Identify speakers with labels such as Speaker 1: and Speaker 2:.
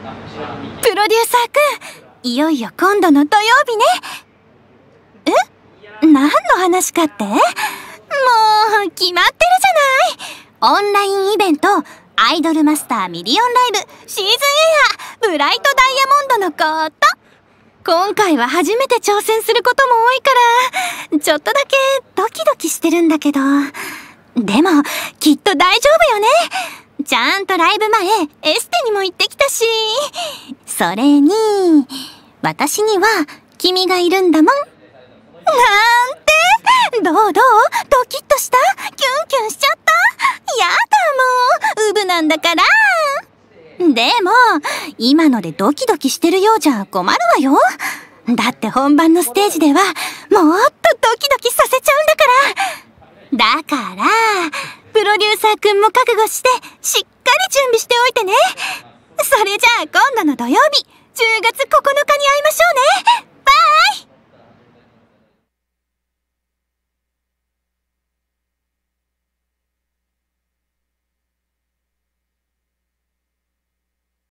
Speaker 1: プロデューサーくんいよいよ今度の土曜日ねえ何の話かってもう決まってるじゃないオンラインイベントアイドルマスターミリオンライブシーズンエアブライトダイヤモンドのこと今回は初めて挑戦することも多いからちょっとだけドキドキしてるんだけどでもきっと大丈夫よねちゃんとライブ前、エステにも行ってきたし。それに、私には君がいるんだもん。なんてどうどうドキッとしたキュンキュンしちゃったやだもうウブなんだからでも、今のでドキドキしてるようじゃ困るわよ。だって本番のステージでは、もっとドキドキさせちゃうんだロデューサーくんも覚悟して、しっかり準備しておいてね。それじゃあ今度の土曜日、10月9日